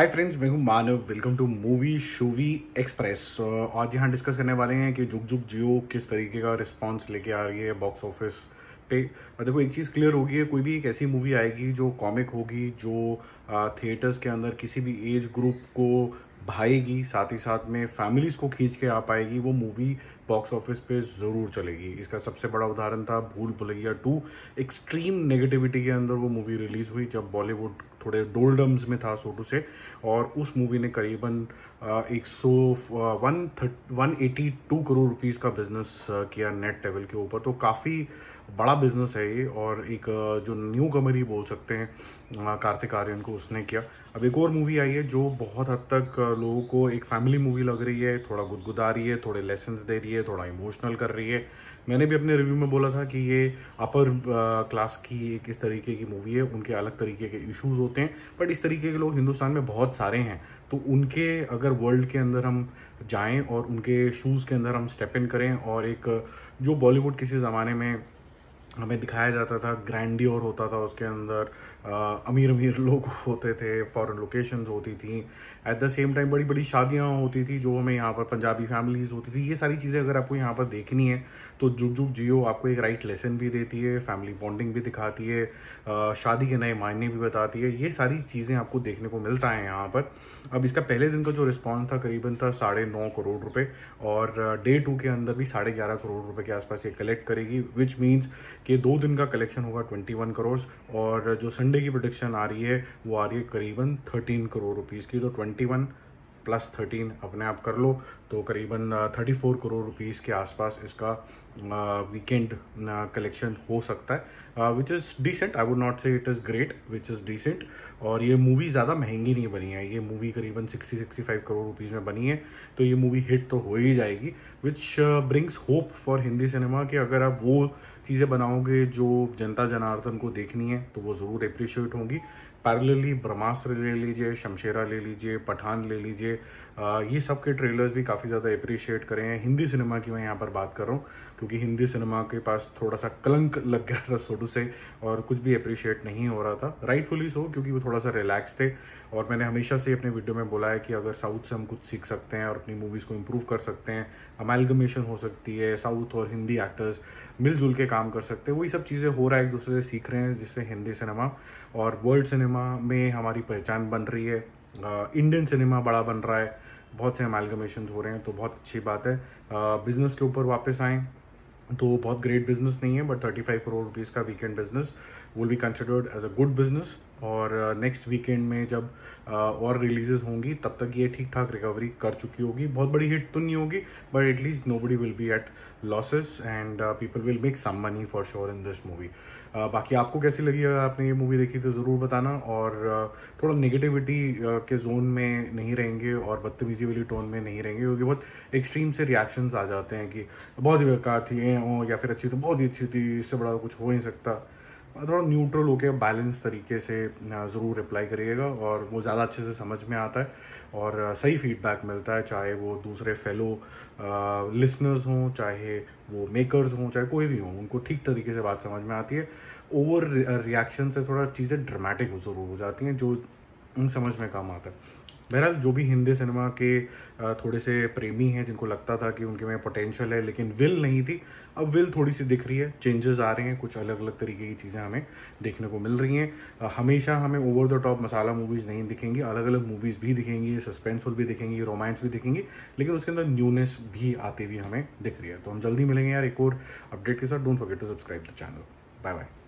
हाय friends मैं हूँ Manav welcome to movie शूवी एक्सप्रेस आज यहाँ डिस्कस करने वाले हैं कि जुग जुग जियो किस तरीके का रिस्पांस लेके आ रही है बॉक्स ऑफिस पे देखो एक चीज़ क्लियर होगी है कोई भी एक ऐसी मूवी आएगी जो कॉमिक होगी जो थिएटर्स uh, के अंदर किसी भी एज ग्रुप को भाएगी साथ ही साथ में फैमिलीज़ को खींच के आ पाएगी वो मूवी बॉक्स ऑफिस पे ज़रूर चलेगी इसका सबसे बड़ा उदाहरण था भूल भुलैया टू एक्सट्रीम नेगेटिविटी के अंदर वो मूवी रिलीज़ हुई जब बॉलीवुड थोड़े डोल्डम्स में था सोटू से और उस मूवी ने करीबन एक सौ one thirty one eighty two crore rupees का बिज़नेस किया नेट लेवल के ऊपर तो काफ़ी बड़ा बिज़नेस है ये और एक जो न्यू कमर ही बोल सकते हैं कार्तिक आर्यन को उसने किया अब एक और मूवी आई है जो बहुत हद तक लोगों को एक फैमिली मूवी लग रही है थोड़ा गुदगुदा रही है थोड़े लेसन्स दे रही है थोड़ा इमोशनल कर रही है मैंने भी अपने रिव्यू में बोला था कि ये अपर क्लास की एक इस तरीके की मूवी है उनके अलग तरीके के इश्यूज होते होते हैं बट इस तरीके के लोग हिंदुस्तान में बहुत सारे हैं तो उनके अगर वर्ल्ड के अंदर हम जाएं और उनके शूज़ के अंदर हम स्टेप इन करें और एक जो बॉलीवुड किसी ज़माने में हमें दिखाया जाता था ग्रैंडियोर होता था उसके अंदर अमीर अमीर लोग होते थे फॉरेन लोकेशंस होती थी एट द सेम टाइम बड़ी बड़ी शादियाँ होती थी जो हमें यहाँ पर पंजाबी फैमिलीज होती थी ये सारी चीज़ें अगर आपको यहाँ पर देखनी है तो जुग जुग जियो आपको एक राइट लेसन भी देती है फैमिली बॉन्डिंग भी दिखाती है शादी के नए मायने भी बताती है ये सारी चीज़ें आपको देखने को मिलता है यहाँ पर अब इसका पहले दिन का जो रिस्पॉन्स था करीबन था साढ़े नौ करोड़ रुपये और डे टू के अंदर भी साढ़े ग्यारह करोड़ रुपये के आसपास ये कलेक्ट करेगी विच मीन्स कि दो दिन का कलेक्शन होगा ट्वेंटी वन करोड़ और जो संडे की प्रोडिक्शन आ रही है वो आ रही है करीबन थर्टीन करोड़ रुपीज़ की तो ट्वेंटी वन प्लस थर्टीन अपने आप कर लो तो करीबन थर्टी फोर करोड़ रुपीज़ के आसपास इसका वीकेंड कलेक्शन हो सकता है which is decent I would not say it is great which is decent और ये मूवी ज़्यादा महंगी नहीं बनी है ये मूवी करीबन sixty sixty five crore rupees में बनी है तो ये मूवी हिट तो हो ही जाएगी which brings hope for Hindi cinema कि अगर आप वो चीज़ें बनाओगे जो जनता जनार्दन को देखनी है तो वो ज़रूर अप्रिशिएट होंगी पैरेलली ब्रह्मास्त्र ले लीजिए शमशेरा ले लीजिए पठान ले लीजिए ये सब के ट्रेलर्स भी काफ़ी ज़्यादा अप्रिशिएट करे हैं हिंदी सिनेमा की मैं यहाँ पर बात कर रहा हूँ क्योंकि हिंदी सिनेमा के पास थोड़ा सा कलंक लग गया था सोडू से और कुछ भी अप्रिशिएट नहीं हो रहा था राइटफुली सो क्योंकि वो थोड़ा सा रिलैक्स थे और मैंने हमेशा से अपने वीडियो में बोला है कि अगर साउथ से हम कुछ सीख सकते हैं और अपनी मूवीज़ को इम्प्रूव कर सकते हैं अमेलगमेशन हो सकती है साउथ और हिंदी एक्टर्स मिलजुल के काम कर सकते हैं वही सब चीज़ें हो रहा है एक दूसरे से सीख रहे हैं जिससे हिंदी सिनेमा और वर्ल्ड सिनेमा में हमारी पहचान बन रही है इंडियन सिनेमा बड़ा बन रहा है बहुत से अमेलगमेशन हो रहे हैं तो बहुत अच्छी बात है बिज़नेस के ऊपर वापस आएँ तो बहुत ग्रेट बिजनेस नहीं है but thirty five crore rupees का weekend business will be considered as a good business और नेक्स्ट uh, वीकेंड में जब uh, और रिलीजेज होंगी तब तक ये ठीक ठाक रिकवरी कर चुकी होगी बहुत बड़ी हिट तो नहीं होगी but at least nobody will be at losses and people will make some money for sure in this movie बाकी आपको कैसी लगी अगर आपने ये मूवी देखी तो ज़रूर बताना और uh, थोड़ा नेगेटिविटी uh, के जोन में नहीं रहेंगे और बदतमीजी वाली टोन में नहीं रहेंगे क्योंकि बहुत एक्सट्रीम से रिएक्शंस आ जाते हैं कि बहुत ही बेकार थी हों या फिर अच्छी तो बहुत ही अच्छी थी इससे बड़ा तो कुछ हो नहीं सकता थोड़ा न्यूट्रल होकर बैलेंस तरीके से ज़रूर रिप्लाई करिएगा और वो ज़्यादा अच्छे से समझ में आता है और सही फीडबैक मिलता है चाहे वो दूसरे फेलो लिसनर्स हों चाहे वो मेकर्स हों चाहे कोई भी हों उनको ठीक तरीके से बात समझ में आती है ओवर रिएक्शन से थोड़ा चीज़ें ड्रामेटिक ज़रूर हो जाती हैं जो समझ में कम आता है बहरहाल जो भी हिंदी सिनेमा के थोड़े से प्रेमी हैं जिनको लगता था कि उनके में पोटेंशियल है लेकिन विल नहीं थी अब विल थोड़ी सी दिख रही है चेंजेस आ रहे हैं कुछ अलग अलग तरीके की चीज़ें हमें देखने को मिल रही हैं हमेशा हमें over the top masala movies नहीं दिखेंगी अलग अलग मूवीज़ भी दिखेंगी सस्पेंसफुल भी दिखेंगी रोमांस भी दिखेंगी लेकिन उसके अंदर न्यूनेस भी आती हुई हमें दिख रही है तो हम जल्दी मिलेंगे यार एक और अपडेट के साथ don't forget to subscribe the channel bye bye